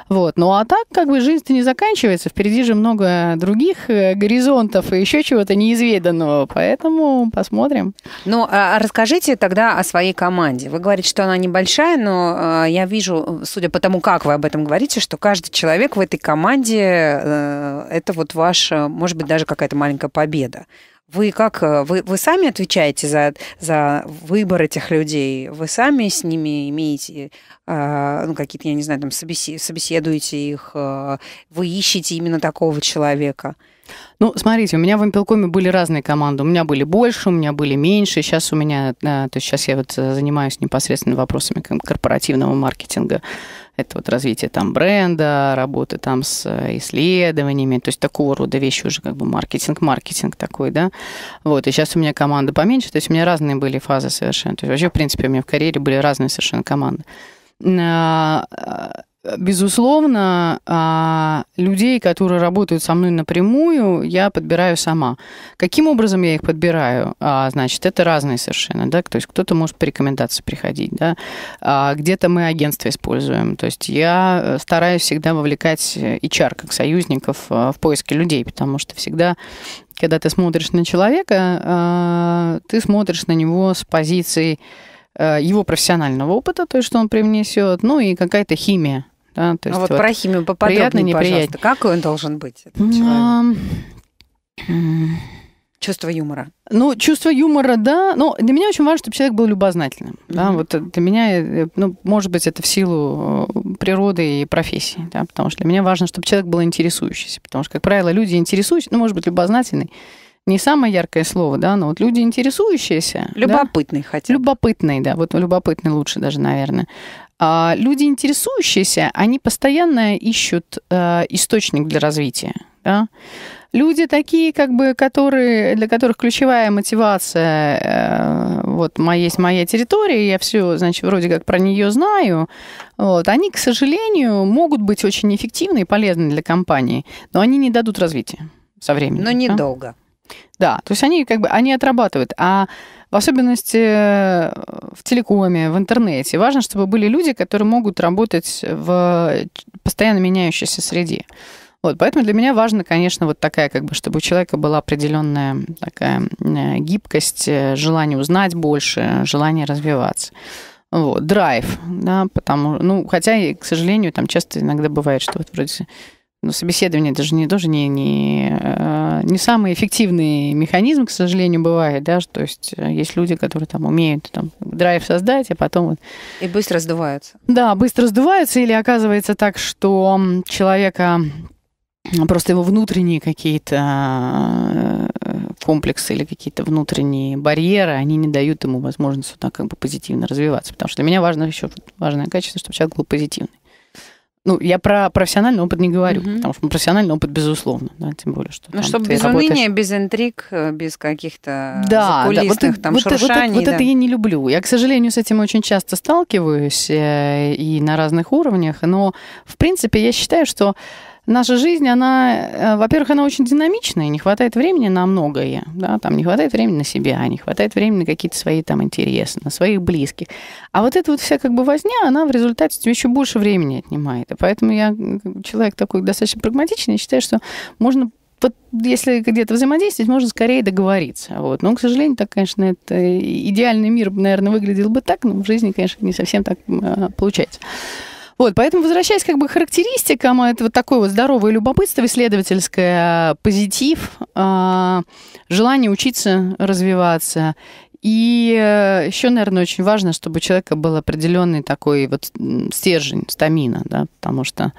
Вот. Ну а так, как бы, жизнь-то не заканчивается. Впереди же много других э, горизонтов и еще чего-то неизведанного. Поэтому посмотрим. Ну, а, а расскажите тогда о своей команде. Вы говорите, что она небольшая, но а, я вижу, судя по тому, как вы об этом говорите, что каждый человек в этой команде а, это вот ваша, может быть, даже какая-то маленькая победа. Вы как э, вы, вы сами отвечаете за, за выбор этих людей? Вы сами с ними имеете э, ну, какие-то, я не знаю, там собеси, собеседуете их, э, вы ищете именно такого человека? Ну, смотрите, у меня в ампелкоме были разные команды. У меня были больше, у меня были меньше. Сейчас у меня, э, то есть сейчас я вот э, занимаюсь непосредственно вопросами корпоративного маркетинга. Это вот развитие там бренда, работы там с э, исследованиями, то есть такого рода вещи уже как бы маркетинг, маркетинг такой, да. Вот, и сейчас у меня команда поменьше, то есть у меня разные были фазы совершенно. То есть вообще, в принципе, у меня в карьере были разные совершенно команды. А, а, Э, безусловно, а, людей, которые работают со мной напрямую, я подбираю сама. Каким образом я их подбираю? А, значит, это разные совершенно, да, то есть кто-то может по рекомендации приходить, да, а, где-то мы агентство используем, то есть я э, стараюсь всегда вовлекать э, HR как союзников в поиске людей, потому что всегда когда ты смотришь на человека, ты смотришь на него с позиции его профессионального опыта, то есть что он привнесет, ну и какая-то химия да? То а есть, а вот, вот про химию поподробнее, пожалуйста. Как он должен быть, этот человек? Чувство юмора. Ну, чувство юмора, да. Но для меня очень важно, чтобы человек был любознательным. Mm-hmm. Да, вот для меня, э, э, ну, может быть, это в силу э, природы и профессии, да, потому что для меня важно, чтобы человек был интересующийся. Потому что, как правило, люди интересующиеся, ну, может быть, любознательный, не самое яркое слово, да, но вот люди интересующиеся. Любопытный да? хотя бы. Любопытный, да, вот любопытный лучше даже, наверное. А люди, интересующиеся, они постоянно ищут э, источник для развития. Да? Люди такие, как бы, которые, для которых ключевая мотивация, э, вот моя, есть моя территория, я все, значит, вроде как про нее знаю, вот, они, к сожалению, могут быть очень эффективны и полезны для компании, но они не дадут развития со временем. Но недолго. да, то есть они как бы, они отрабатывают, а в особенности э, в телекоме, в интернете. Важно, чтобы были люди, которые могут работать в э, постоянно меняющейся среде. Вот, поэтому для меня важно, конечно, вот такая, как бы, чтобы у человека была определенная такая э, гибкость, желание узнать больше, желание развиваться. Вот, драйв, да, потому, ну, хотя, к сожалению, там часто иногда бывает, что вот вроде ну, собеседование даже не, тоже не, не, э, не самый эффективный механизм, к сожалению, бывает, да, то есть э, есть люди, которые там умеют там, драйв создать, а потом вот... И быстро сдуваются. Да, быстро сдуваются, или оказывается так, что человека просто его внутренние какие-то э, комплексы или какие-то внутренние барьеры, они не дают ему возможность вот так как бы позитивно развиваться. Потому что для меня важно еще важное качество, чтобы человек был позитивный. Ну, я про профессиональный опыт не говорю, mm-hmm. потому что профессиональный опыт, безусловно, да, тем более, что Ну, чтобы без работаешь... уныния, без интриг, э, без каких-то да, да, вот, там вот, шуршаний. Вот, вот, да. вот это я не люблю. Я, к сожалению, с этим очень часто сталкиваюсь э, и на разных уровнях, но, в принципе, я считаю, что наша жизнь, она, э, во-первых, она очень динамичная, не хватает времени на многое, да, там не хватает времени на себя, не хватает времени на какие-то свои там интересы, на своих близких. А вот эта вот вся как бы возня, она в результате тебе еще больше времени отнимает. И поэтому я человек такой достаточно прагматичный, считаю, что можно вот если где-то взаимодействовать, можно скорее договориться. Вот. Но, к сожалению, так, конечно, это идеальный мир, наверное, выглядел бы так, но в жизни, конечно, не совсем так а, получается. Вот, поэтому, возвращаясь как бы к характеристикам, это вот такое вот здоровое любопытство исследовательское, позитив, а, желание учиться, развиваться. И э, еще, наверное, очень важно, чтобы у человека был определенный такой вот стержень, стамина, да, потому что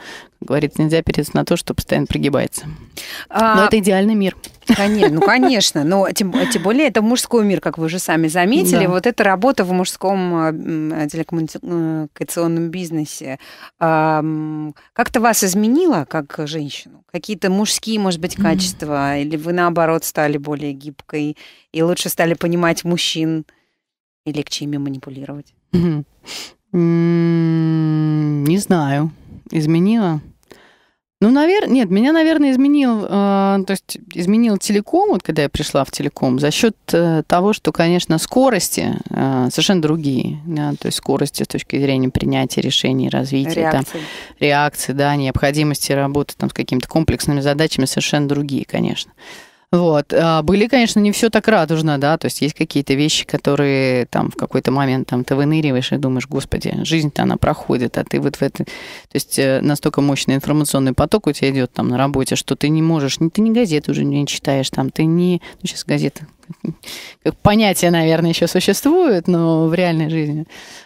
говорит, нельзя перейти на то, что постоянно прогибается. А... Но это идеальный мир. Конечно, ну, конечно. Но тем, тем более это мужской мир, как вы уже сами заметили. Да. Вот эта работа в мужском телекоммуникационном бизнесе как-то вас изменила как женщину? Какие-то мужские, может быть, качества? Mm-hmm. Или вы, наоборот, стали более гибкой и лучше стали понимать мужчин и легче ими манипулировать? Mm-hmm. Mm-hmm. Не знаю. Изменила? Ну, наверное, нет, меня, наверное, изменил, э, то есть изменил телеком, вот когда я пришла в телеком, за счет э, того, что, конечно, скорости э, совершенно другие, да, то есть скорости с точки зрения принятия решений, развития, реакции, там, реакции да, необходимости работы там, с какими-то комплексными задачами совершенно другие, конечно. Вот. А, были, конечно, не все так радужно, да, то есть есть какие-то вещи, которые там в какой-то момент там ты выныриваешь и думаешь, господи, жизнь-то она проходит, а ты вот в это... То есть э, настолько мощный информационный поток у тебя идет там на работе, что ты не можешь, ты не газету уже не читаешь, там, ты не... Ну, сейчас газеты как понятие, наверное, еще существует, но в реальной жизни.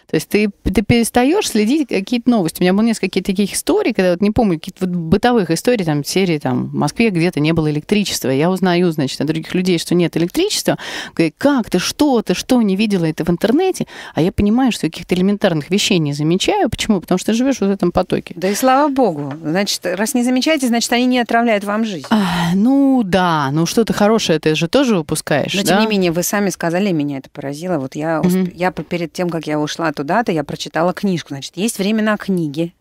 То есть ты, ты перестаешь следить какие-то новости. У меня было несколько таких историй, когда вот не помню, какие-то вот бытовых историй, там, серии, там, в Москве где-то не было электричества. Я узнаю, значит, от других людей, что нет электричества. Говорю, как ты, что ты, что, не видела это в интернете? А я понимаю, что каких-то элементарных вещей не замечаю. Почему? Потому что ты живешь вот в этом потоке. Да и слава богу. Значит, раз не замечаете, значит, они не отравляют вам жизнь. А, ну да, ну что-то хорошее ты же тоже выпускаешь. Но да? тем не менее, вы сами сказали, меня это поразило. Вот я, угу. Mm -hmm. я перед тем, как я ушла туда-то, я прочитала книжку. Значит, есть время на книги.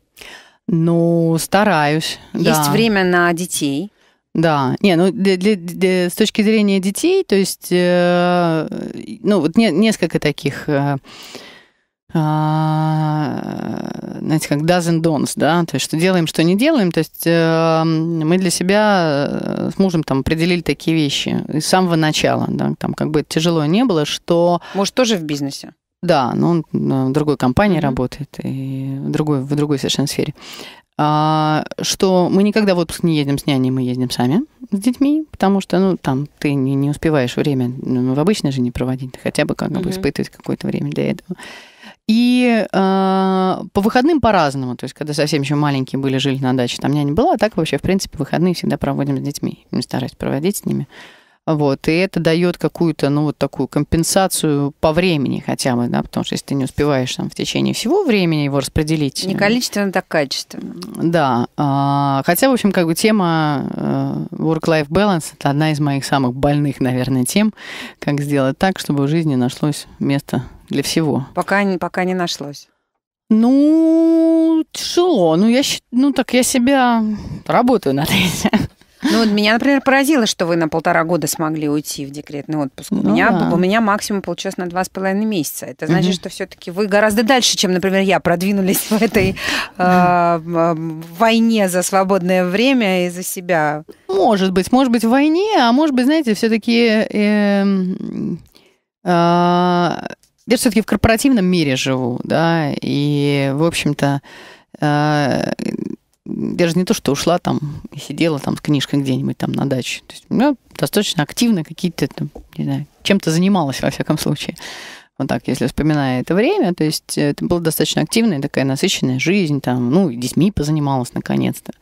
Ну, стараюсь. Есть время на детей. Да, не, ну для, для, для, с точки зрения детей, то есть, э, ну вот не, несколько таких. Э, а, знаете, как does and don'ts, да, то есть что делаем, что не делаем. То есть эм, мы для себя э, с мужем там определили такие вещи с самого начала, да, там как бы тяжело не было, что... Может, тоже в бизнесе? Да, но он э, в другой компании mm-hmm. работает и в другой, в другой совершенно сфере. А, что мы никогда в отпуск не едем с няней, мы ездим сами с детьми, потому что, ну, там, ты не, не успеваешь время ну, в обычной жизни проводить, хотя бы как mm-hmm. бы испытывать какое-то время для этого. И э, по выходным по-разному. То есть, когда совсем еще маленькие были, жили на даче, там меня не было, а так вообще, в принципе, выходные всегда проводим с детьми. Не стараюсь проводить с ними. Вот, и это дает какую-то, ну, вот такую компенсацию по времени хотя бы, да, потому что если ты не успеваешь там в течение всего времени его распределить... Не э, количественно, так качественно. Да. А, хотя, в общем, как бы тема э, work-life balance – это одна из моих самых больных, наверное, тем, как сделать так, чтобы в жизни нашлось место для всего. Пока, пока не нашлось. Ну, тяжело. Ну, я, ну, так я себя работаю над этим. Ну вот меня, например, поразило, что вы на полтора года смогли уйти в декретный отпуск. Ну, у меня да. у меня максимум получилось на два с половиной месяца. Это значит, угу. что все-таки вы гораздо дальше, чем, например, я, продвинулись в этой э, <laughs> войне за свободное время и за себя. Может быть, может быть в войне, а может быть, знаете, все-таки. Э, эм, э, а, я все-таки в корпоративном мире живу, да, и, в общем-то, я э, же не то, что ушла там и сидела там с книжкой где-нибудь там на даче. То есть, ну, достаточно активно какие-то, там, не знаю, чем-то занималась, во всяком случае. Вот так, если вспоминая это время, то есть это была достаточно активная такая насыщенная жизнь, там, ну, детьми позанималась наконец-то.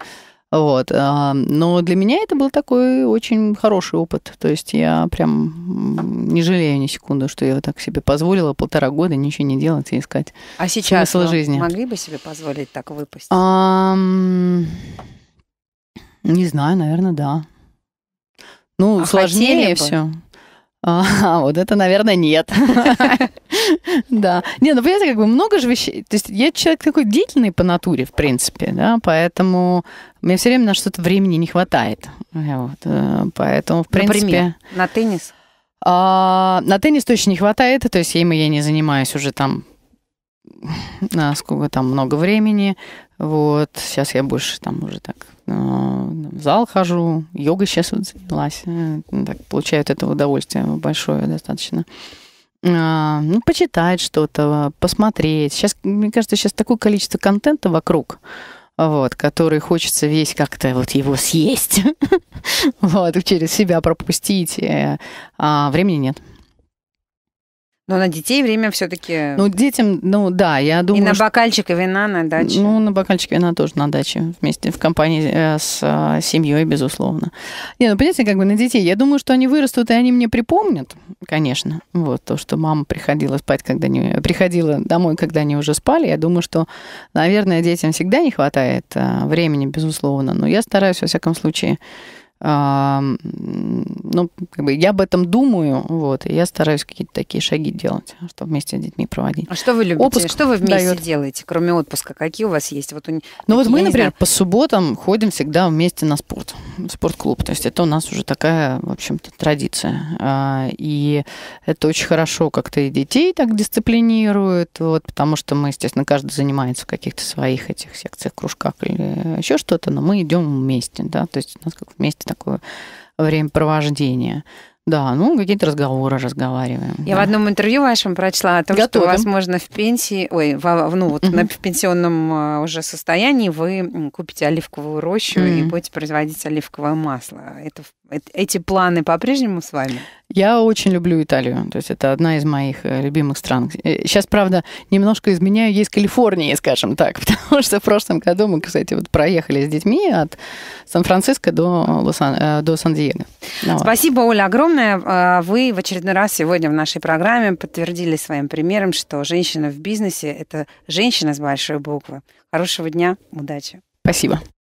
Вот. А, но для меня это был такой очень хороший опыт. То есть я прям не жалею ни секунды, что я так себе позволила полтора года ничего не делать и искать а сейчас смысл жизни. могли бы себе позволить так выпустить? А, не знаю, наверное, да. Ну, а сложнее все. А, вот это, наверное, нет. <laughs> Да. Не, ну, понимаете, как бы много же вещей. То есть я человек такой деятельный по натуре, в принципе, да, поэтому мне все время на что-то времени не хватает. Э, поэтому, в принципе... на теннис? А, на теннис точно не хватает, то есть ему я не занимаюсь уже там сколько там много времени. Вот. Сейчас я больше там уже так Э, в зал хожу, йога сейчас вот занялась. Э, ну, так, получаю от этого удовольствие большое достаточно. Э, ну, почитать что-то, посмотреть. Сейчас, мне кажется, сейчас такое количество контента вокруг, вот, который хочется весь как-то вот его съесть, <laughs> вот, через себя пропустить, а времени нет. Но на детей время все-таки. Ну, детям, ну да, я думаю. И на что... бокальчик вина на даче. Ну, на бокальчик вина тоже на даче. Вместе в компании э, с э, семьей, безусловно. Не, ну понимаете, как бы на детей. Я думаю, что они вырастут, и они мне припомнят, конечно. Вот то, что мама приходила спать, когда они приходила домой, когда они уже спали. Я думаю, что, наверное, детям всегда не хватает э, времени, безусловно. Но я стараюсь, во всяком случае, а, ну, как бы я об этом думаю, вот, и я стараюсь какие-то такие шаги делать, чтобы вместе с детьми проводить. А что вы любите? Отпуск что вы вместе дает. делаете, кроме отпуска? Какие у вас есть? Вот у... Ну такие, вот мы, например, знаю... по субботам ходим всегда вместе на спорт, в спортклуб. То есть это у нас уже такая, в общем-то, традиция. А, и это очень хорошо как-то и детей так дисциплинирует, вот, потому что мы, естественно, каждый занимается в каких-то своих этих секциях, кружках или еще что-то, но мы идем вместе, да, то есть у нас как вместе такое времяпровождение. Да, ну какие-то разговоры разговариваем. Я да. в одном интервью вашем прочла о том, Готовим. что, возможно, в пенсии, ой, в, ну вот uh-huh. на, пенсионном э, уже состоянии вы купите оливковую рощу uh-huh. и будете производить оливковое масло. Это эти планы по-прежнему с вами? Я очень люблю Италию. То есть это одна из моих э, любимых стран. Сейчас, э, правда, немножко изменяю есть Калифорния, <laughs> скажем так, <laughs> потому что в прошлом году мы, кстати, вот проехали с детьми от Сан-Франциско до, э, до Сан-Диего. Ну, Спасибо, Оля, огромное. А, вы в очередной раз сегодня в нашей программе подтвердили своим примером, что женщина в бизнесе – это женщина с большой буквы. Хорошего дня, удачи. Спасибо.